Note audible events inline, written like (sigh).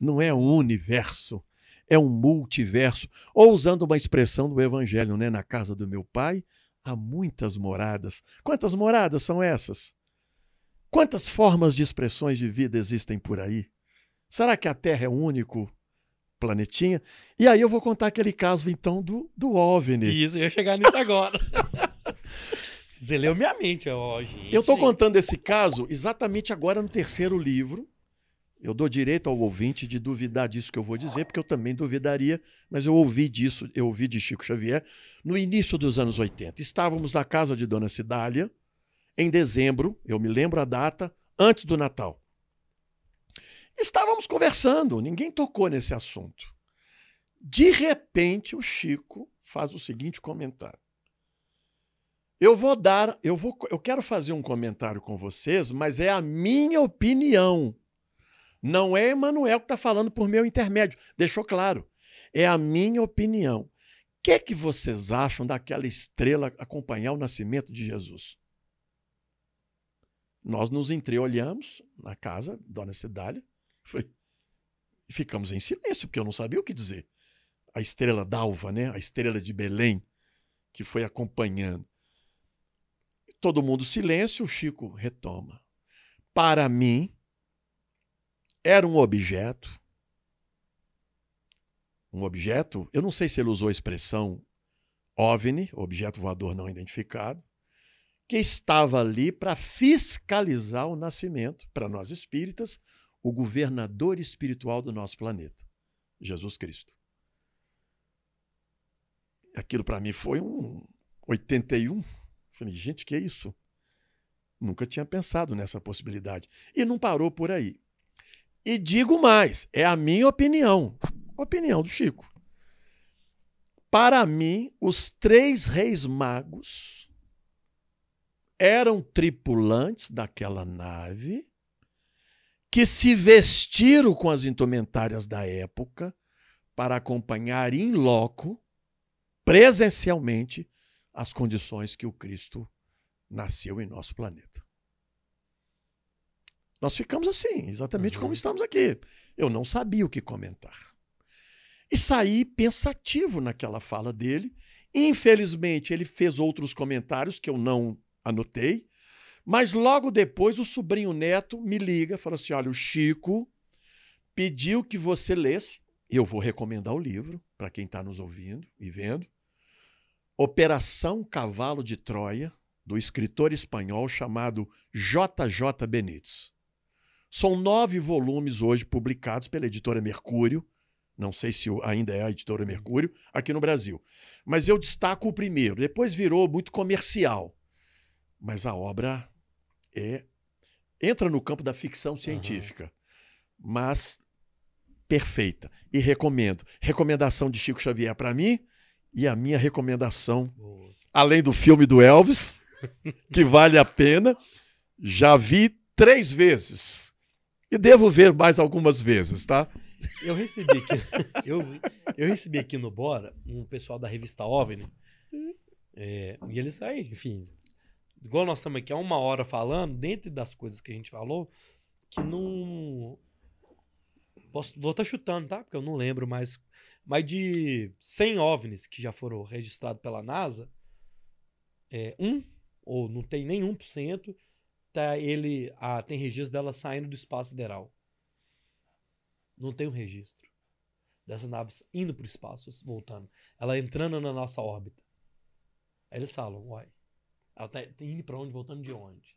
não é um universo, é um multiverso. Ou usando uma expressão do Evangelho, né? Na casa do meu pai há muitas moradas. Quantas moradas são essas? Quantas formas de expressões de vida existem por aí? Será que a Terra é o único planetinha? E aí eu vou contar aquele caso, então, do, do OVNI. Isso, eu ia chegar nisso agora. (laughs) Você leu minha mente, ó, gente. Eu estou contando esse caso exatamente agora no terceiro livro, eu dou direito ao ouvinte de duvidar disso que eu vou dizer, porque eu também duvidaria, mas eu ouvi disso, eu ouvi de Chico Xavier no início dos anos 80. Estávamos na casa de Dona Cidália, em dezembro, eu me lembro a data, antes do Natal. Estávamos conversando, ninguém tocou nesse assunto. De repente, o Chico faz o seguinte comentário. Eu vou dar, eu vou, eu quero fazer um comentário com vocês, mas é a minha opinião. Não é Emanuel que está falando por meu intermédio. Deixou claro. É a minha opinião. O que, é que vocês acham daquela estrela acompanhar o nascimento de Jesus? Nós nos entreolhamos na casa, Dona Cidália, e ficamos em silêncio, porque eu não sabia o que dizer. A estrela d'alva, né? a estrela de Belém, que foi acompanhando. Todo mundo silêncio, o Chico retoma. Para mim, era um objeto. Um objeto, eu não sei se ele usou a expressão OVNI, objeto voador não identificado, que estava ali para fiscalizar o nascimento, para nós espíritas, o governador espiritual do nosso planeta, Jesus Cristo. Aquilo para mim foi um 81. Falei, gente, que é isso? Nunca tinha pensado nessa possibilidade. E não parou por aí. E digo mais, é a minha opinião, opinião do Chico. Para mim, os três reis magos eram tripulantes daquela nave que se vestiram com as indumentárias da época para acompanhar em loco, presencialmente, as condições que o Cristo nasceu em nosso planeta. Nós ficamos assim, exatamente uhum. como estamos aqui. Eu não sabia o que comentar. E saí pensativo naquela fala dele. Infelizmente, ele fez outros comentários que eu não anotei. Mas logo depois, o sobrinho neto me liga, fala assim: olha, o Chico pediu que você lesse. Eu vou recomendar o livro para quem está nos ouvindo e vendo. Operação Cavalo de Troia, do escritor espanhol chamado J.J. Benítez. São nove volumes hoje publicados pela editora Mercúrio. Não sei se ainda é a editora Mercúrio, aqui no Brasil. Mas eu destaco o primeiro. Depois virou muito comercial. Mas a obra é entra no campo da ficção científica, uhum. mas perfeita. E recomendo. Recomendação de Chico Xavier para mim e a minha recomendação, Boa. além do filme do Elvis, que vale a pena, já vi três vezes. E devo ver mais algumas vezes, tá? Eu recebi aqui, (laughs) eu, eu recebi aqui no Bora um pessoal da revista OVNI. É, e eles aí, enfim, igual nós estamos aqui há uma hora falando, dentro das coisas que a gente falou, que não. Posso, vou estar tá chutando, tá? Porque eu não lembro mais. Mas de 100 OVNIs que já foram registrados pela NASA, é, um, ou não tem nenhum por cento, tá ele. Ah, tem registro dela saindo do espaço sideral. Não tem um registro dessa nave indo para o espaço, voltando. Ela entrando na nossa órbita. Aí eles falam, uai, ela tá indo para onde, voltando de onde?